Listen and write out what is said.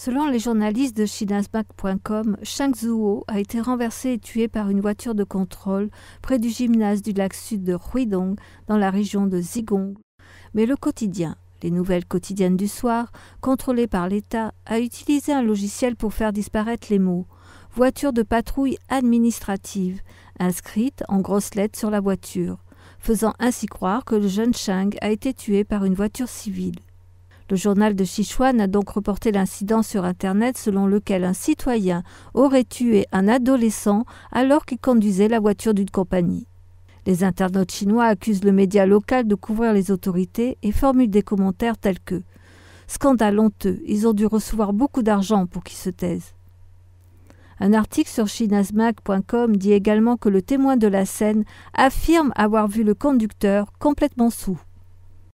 Selon les journalistes de Chinasbank.com, Shang Zhuo a été renversé et tué par une voiture de contrôle près du gymnase du lac sud de Huidong, dans la région de Zigong. Mais le quotidien, les nouvelles quotidiennes du soir, contrôlées par l'État, a utilisé un logiciel pour faire disparaître les mots voiture de patrouille administrative, inscrite en grosses lettres sur la voiture, faisant ainsi croire que le jeune Shang a été tué par une voiture civile. Le journal de Sichuan a donc reporté l'incident sur Internet selon lequel un citoyen aurait tué un adolescent alors qu'il conduisait la voiture d'une compagnie. Les internautes chinois accusent le média local de couvrir les autorités et formulent des commentaires tels que Scandale honteux, ils ont dû recevoir beaucoup d'argent pour qu'ils se taisent. Un article sur chinasmac.com dit également que le témoin de la scène affirme avoir vu le conducteur complètement sous.